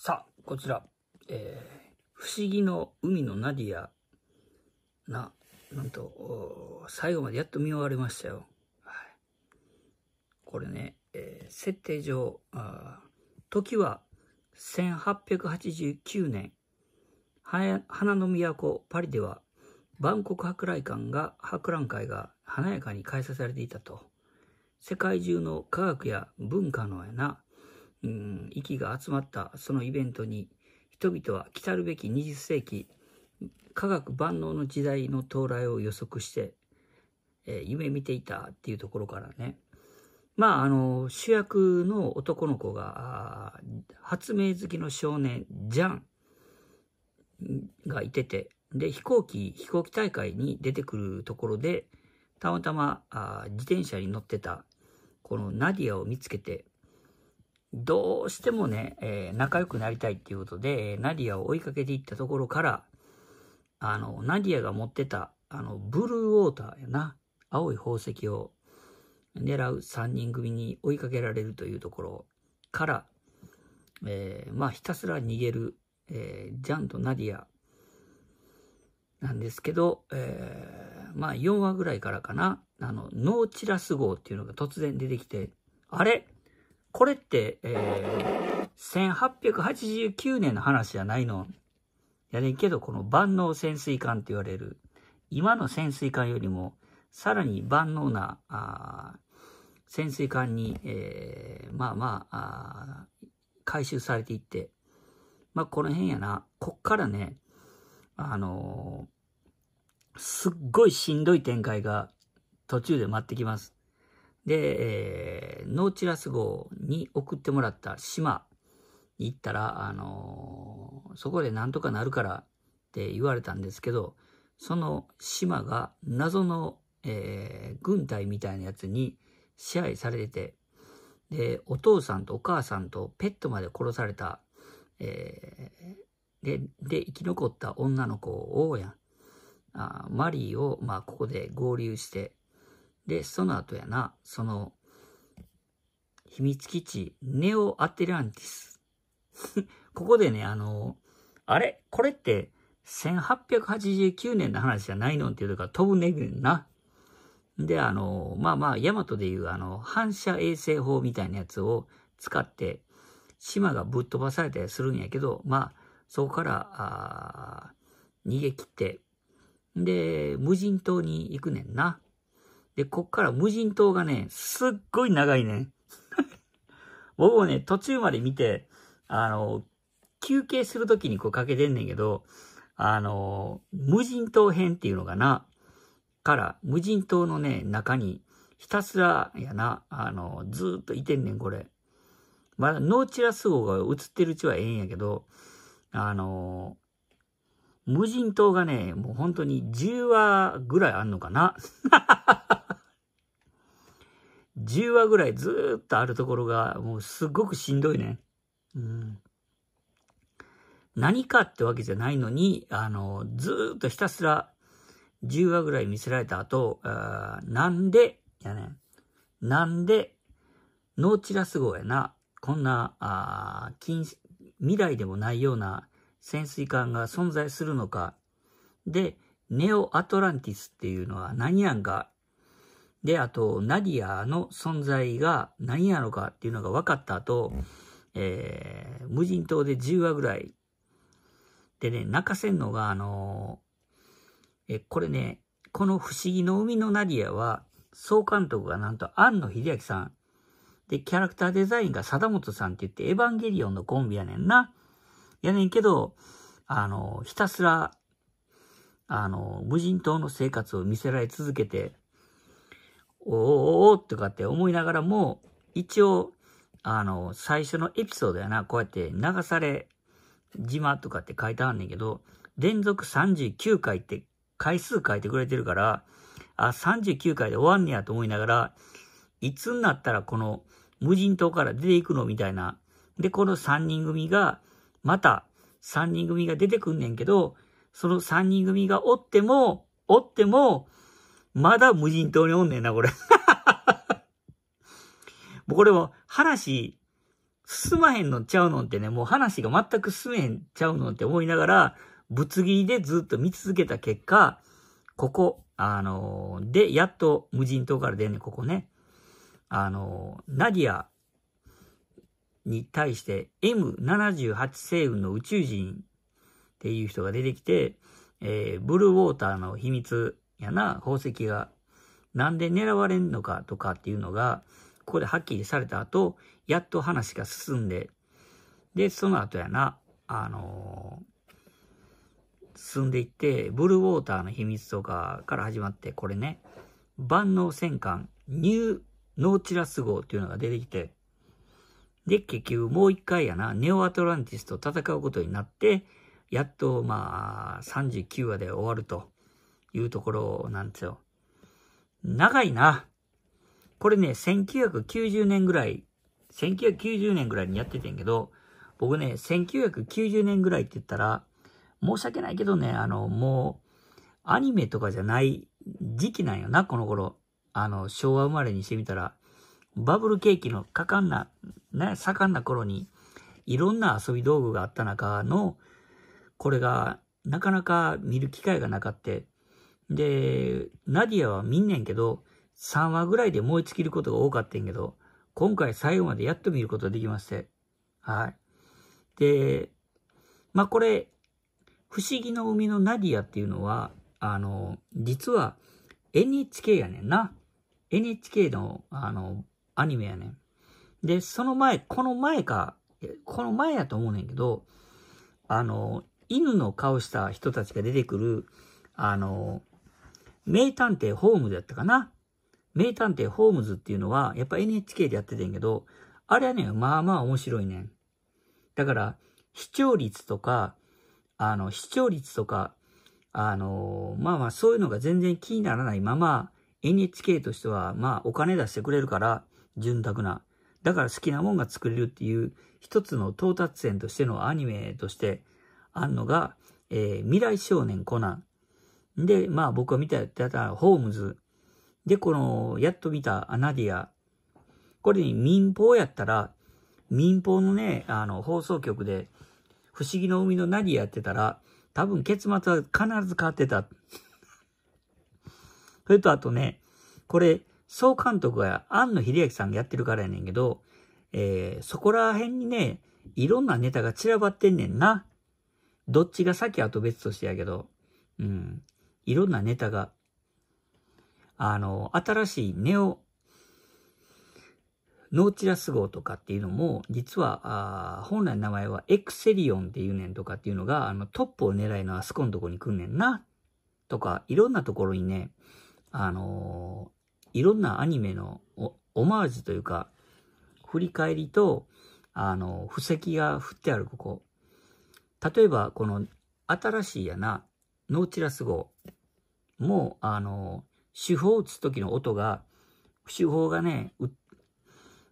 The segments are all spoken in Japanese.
さあ、こちら、えー、不思議の海のナディアな、なんと、最後までやっと見終わりましたよ。はい、これね、えー、設定上あ、時は1889年、花の都パリでは、万国博来館が、博覧会が華やかに開催されていたと。世界中の科学や文化のようなうん、息が集まったそのイベントに、人々は来るべき20世紀、科学万能の時代の到来を予測して、えー、夢見ていたっていうところからね、まあ、あの、主役の男の子が、発明好きの少年、ジャンがいてて、で、飛行機、飛行機大会に出てくるところで、たまたま自転車に乗ってた、このナディアを見つけて、どうしてもね、えー、仲良くなりたいっていうことで、ナディアを追いかけていったところから、あの、ナディアが持ってた、あの、ブルーウォーターやな、青い宝石を狙う3人組に追いかけられるというところから、えー、まあ、ひたすら逃げる、えー、ジャンとナディアなんですけど、えー、まあ、4話ぐらいからかな、あの、ノーチラス号っていうのが突然出てきて、あれこれって、えー、1889年の話じゃないの。やねんけど、この万能潜水艦って言われる、今の潜水艦よりも、さらに万能な、あ潜水艦に、えー、まあまああ、回収されていって、まあこの辺やな、こっからね、あのー、すっごいしんどい展開が途中で待ってきます。で、えー、ノーチラス号に送ってもらった島に行ったら、あのー、そこでなんとかなるからって言われたんですけど、その島が謎の、えー、軍隊みたいなやつに支配されてて、で、お父さんとお母さんとペットまで殺された、えー、で、で、生き残った女の子を、やあマリーを、まあ、ここで合流して、で、その後やな、その、秘密基地、ネオアテランティス。ここでね、あの、あれこれって、1889年の話じゃないのっていうとか飛ぶねぐんな。で、あの、まあまあ、ヤマトでいうあの、反射衛星法みたいなやつを使って、島がぶっ飛ばされたりするんやけど、まあ、そこから、あ逃げ切って、で、無人島に行くねんな。で、こっから無人島がね、すっごい長いね。僕もね、途中まで見て、あの、休憩するときにこうかけてんねんけど、あの、無人島編っていうのかな、から、無人島のね、中に、ひたすら、やな、あの、ずっといてんねん、これ。まだ、ノーチラス号が映ってるうちはええんやけど、あの、無人島がね、もう本当に10話ぐらいあんのかな 10話ぐらいずっとあるところが、もうすっごくしんどいね。うん。何かってわけじゃないのに、あの、ずっとひたすら10話ぐらい見せられた後、あなんで、やねん。なんで、ノーチラス号やな、こんな、あ近未来でもないような潜水艦が存在するのか。で、ネオアトランティスっていうのは何やんかで、あと、ナディアの存在が何なのかっていうのが分かった後、えー、無人島で10話ぐらい。でね、泣かせんのが、あのー、え、これね、この不思議の海のナディアは、総監督がなんと庵野秀明さん。で、キャラクターデザインが貞本さんって言って、エヴァンゲリオンのコンビやねんな。やねんけど、あのー、ひたすら、あのー、無人島の生活を見せられ続けて、おーおーとかって思いながらも、一応、あの、最初のエピソードやな、こうやって流され島とかって書いてあんねんけど、連続39回って回数書いてくれてるから、あ、39回で終わんねやと思いながら、いつになったらこの無人島から出ていくのみたいな。で、この3人組が、また3人組が出てくんねんけど、その3人組がおっても、おっても、まだ無人島におんねんな、これ。もうこれも話、進まへんのちゃうのってね、もう話が全く進めへんちゃうのって思いながら、ぶつ切りでずっと見続けた結果、ここ、あのー、で、やっと無人島から出んねん、ここね。あのー、ナディアに対して M78 星雲の宇宙人っていう人が出てきて、えー、ブルーウォーターの秘密やな宝石がなんで狙われんのかとかっていうのが、ここではっきりされた後、やっと話が進んで、で、その後やな、あのー、進んでいって、ブルーウォーターの秘密とかから始まって、これね、万能戦艦、ニューノーチラス号っていうのが出てきて、で、結局もう一回やな、ネオアトランティスと戦うことになって、やっとまあ、39話で終わると。いうところなんですよ。長いな。これね、1990年ぐらい、1990年ぐらいにやっててんけど、僕ね、1990年ぐらいって言ったら、申し訳ないけどね、あの、もう、アニメとかじゃない時期なんよな、この頃。あの、昭和生まれにしてみたら、バブル景気のかかんな、ね、盛んな頃に、いろんな遊び道具があった中の、これが、なかなか見る機会がなかって、で、ナディアは見んねんけど、3話ぐらいで燃え尽きることが多かったんけど、今回最後までやっと見ることができまして。はい。で、まあ、これ、不思議の海のナディアっていうのは、あの、実は NHK やねんな。NHK の、あの、アニメやねん。で、その前、この前か、この前やと思うねんけど、あの、犬の顔した人たちが出てくる、あの、名探偵ホームズやったかな。名探偵ホームズっていうのは、やっぱ NHK でやっててんけど、あれはね、まあまあ面白いねん。だから、視聴率とか、あの、視聴率とか、あの、まあまあそういうのが全然気にならないまま、NHK としては、まあお金出してくれるから、潤沢な。だから好きなもんが作れるっていう、一つの到達点としてのアニメとしてあるのが、えー、未来少年コナン。で、まあ僕が見たやったら、ホームズ。で、この、やっと見たアナディア。これに民放やったら、民放のね、あの、放送局で、不思議の海のナディアやってたら、多分結末は必ず変わってた。それとあとね、これ、総監督が庵野秀明さんがやってるからやねんけど、えー、そこら辺にね、いろんなネタが散らばってんねんな。どっちが先はと別としてやけど。うん。いろんなネタが、あの、新しいネオ、ノーチラス号とかっていうのも、実は、あ本来の名前はエクセリオンっていうねんとかっていうのが、あのトップを狙いのあそこのとこに来んねんな、とか、いろんなところにね、あのー、いろんなアニメのオマージュというか、振り返りと、あのー、布石が振ってあるここ。例えば、この新しいやな、ノーチラス号。もう、あの、手法打つ時の音が、手法がね、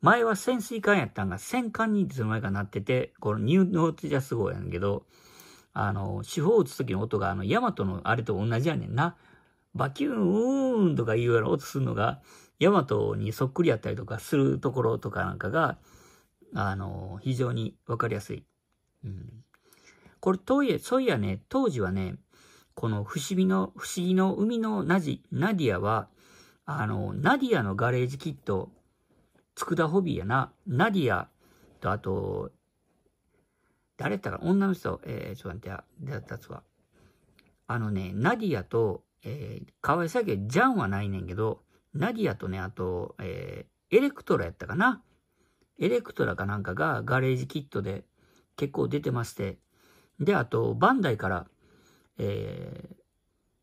前は潜水艦やったんが、戦艦にいつの間にかなってて、このニューノーティジャス号やんけど、あの、手法打つ時の音が、あの、ヤマトのあれと同じやねんな。バキューン、うーンとかいうような音するのが、ヤマトにそっくりやったりとかするところとかなんかが、あの、非常にわかりやすい。うん。これ、といえ、そういやね、当時はね、この不思議の、不思議の海のナジ、ナディアは、あの、ナディアのガレージキット、つくだホビーやな、ナディアと、あと、誰だったか、女の人、えー、ちょっと待って、たつは。あのね、ナディアと、えー、かわいさけジャンはないねんけど、ナディアとね、あと、えー、エレクトラやったかな。エレクトラかなんかがガレージキットで結構出てまして、で、あと、バンダイから、えー、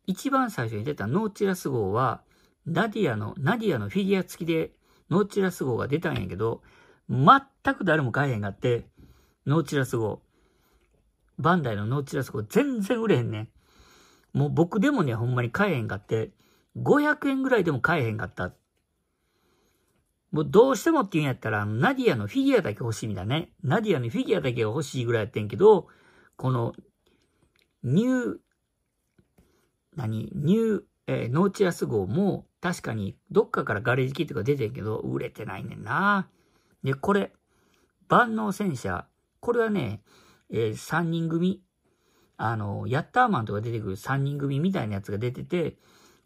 一番最初に出たノーチラス号は、ナディアの、ナディアのフィギュア付きで、ノーチラス号が出たんやけど、全く誰も買えへんがって、ノーチラス号。バンダイのノーチラス号全然売れへんねもう僕でもね、ほんまに買えへんかって、500円ぐらいでも買えへんかった。もうどうしてもって言うんやったら、ナディアのフィギュアだけ欲しいんだね。ナディアのフィギュアだけが欲しいぐらいやってんけど、このニュー、何ニュー、えー、ノーチラス号も確かにどっかからガレージキットが出てんけど、売れてないねんな。で、これ、万能戦車。これはね、えー、3人組。あの、ヤッターマンとか出てくる3人組みたいなやつが出てて、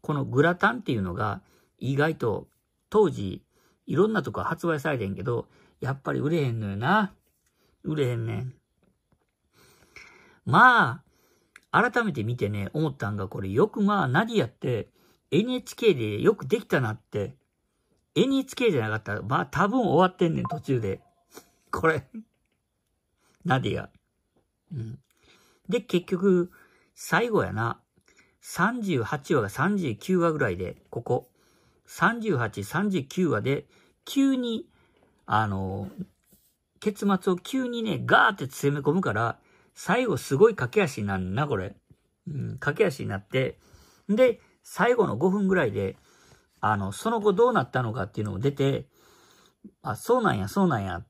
このグラタンっていうのが意外と当時いろんなとこ発売されてんけど、やっぱり売れへんのよな。売れへんねん。まあ、改めて見てね、思ったんが、これよくまあ、ナディアって NHK でよくできたなって、NHK じゃなかったら、まあ、多分終わってんねん、途中で。これナディア。うん。で、結局、最後やな。38話が39話ぐらいで、ここ。38、39話で、急に、あの、結末を急にね、ガーって詰め込むから、最後すごい駆け足なんな、これ。うん、駆け足になって、で、最後の5分ぐらいで、あの、その後どうなったのかっていうのも出て、あ、そうなんや、そうなんや。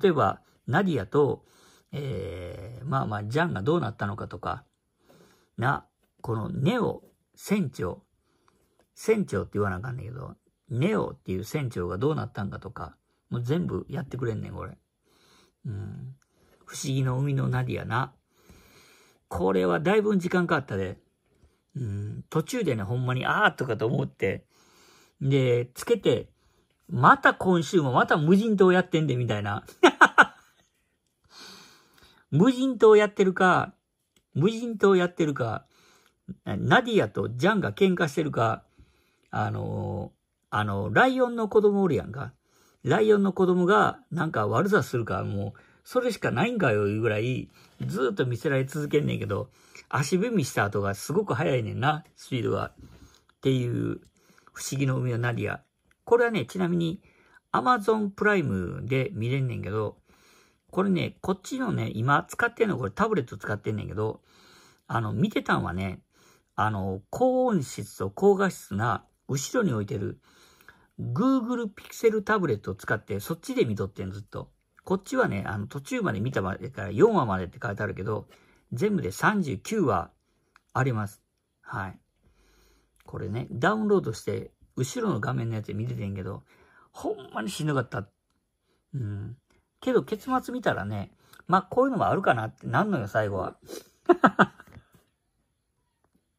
例えば、ナディアと、えー、まあまあ、ジャンがどうなったのかとか、な、このネオ、船長、船長って言わなあかんねんけど、ネオっていう船長がどうなったんかとか、もう全部やってくれんねん、これ。うん。不思議の海のナディアな。これはだいぶ時間かかったで。うん、途中でね、ほんまに、あーとかと思って。で、つけて、また今週もまた無人島やってんで、みたいな。無人島やってるか、無人島やってるか、ナディアとジャンが喧嘩してるか、あのあの、ライオンの子供おるやんか。ライオンの子供がなんか悪さするか、もう、それしかないんかよ、いうぐらい、ずっと見せられ続けんねんけど、足踏みした後がすごく速いねんな、スピードが。っていう、不思議の海のナディア。これはね、ちなみに、アマゾンプライムで見れんねんけど、これね、こっちのね、今使ってんの、これタブレット使ってんねんけど、あの、見てたんはね、あの、高音質と高画質な、後ろに置いてる、Google ピクセルタブレットを使って、そっちで見とってん、ずっと。こっちはね、あの、途中まで見たまでから4話までって書いてあるけど、全部で39話あります。はい。これね、ダウンロードして、後ろの画面のやつ見ててんけど、ほんまにしんどかった。うん。けど、結末見たらね、まあ、こういうのもあるかなってなんのよ、最後は。